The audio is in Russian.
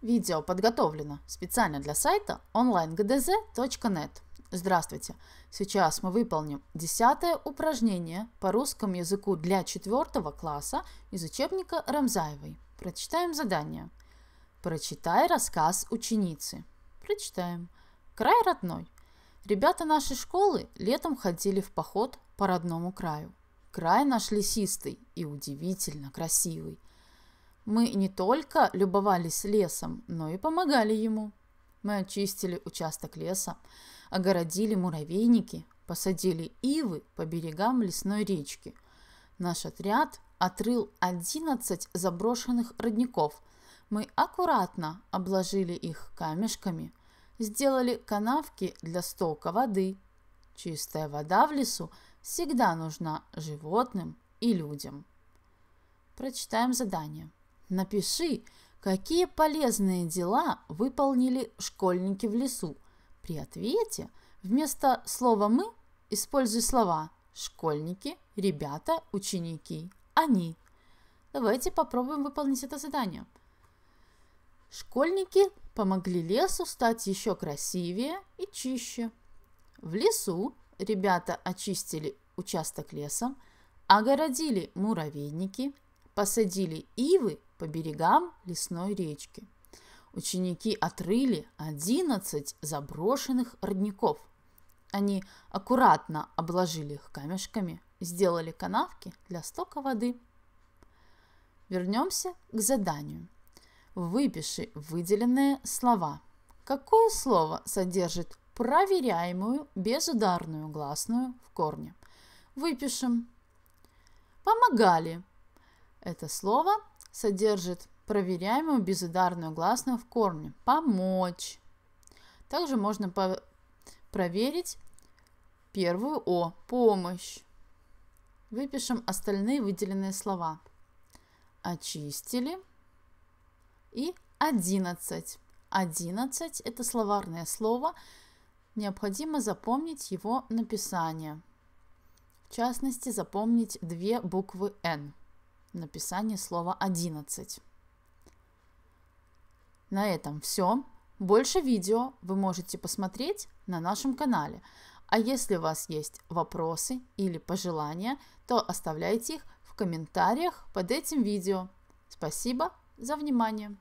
Видео подготовлено специально для сайта onlinegdz.net. Здравствуйте! Сейчас мы выполним десятое упражнение по русскому языку для четвертого класса из учебника Рамзаевой. Прочитаем задание. Прочитай рассказ ученицы. Прочитаем. Край родной. Ребята нашей школы летом ходили в поход по родному краю. Край наш лесистый и удивительно красивый – мы не только любовались лесом, но и помогали ему. Мы очистили участок леса, огородили муравейники, посадили ивы по берегам лесной речки. Наш отряд отрыл 11 заброшенных родников. Мы аккуратно обложили их камешками, сделали канавки для стока воды. Чистая вода в лесу всегда нужна животным и людям. Прочитаем задание. Напиши, какие полезные дела выполнили школьники в лесу. При ответе вместо слова «мы» используй слова «школьники», «ребята», «ученики», «они». Давайте попробуем выполнить это задание. Школьники помогли лесу стать еще красивее и чище. В лесу ребята очистили участок леса, огородили муравейники, посадили ивы по берегам лесной речки. Ученики отрыли 11 заброшенных родников. Они аккуратно обложили их камешками, сделали канавки для стока воды. Вернемся к заданию. Выпиши выделенные слова. Какое слово содержит проверяемую безударную гласную в корне? Выпишем. Помогали. Это слово содержит проверяемую безударную гласную в корне. Помочь. Также можно по проверить первую О – помощь. Выпишем остальные выделенные слова. Очистили. И 11. 11 – это словарное слово. Необходимо запомнить его написание. В частности, запомнить две буквы «Н» написание слова 11. На этом все. Больше видео вы можете посмотреть на нашем канале. А если у вас есть вопросы или пожелания, то оставляйте их в комментариях под этим видео. Спасибо за внимание!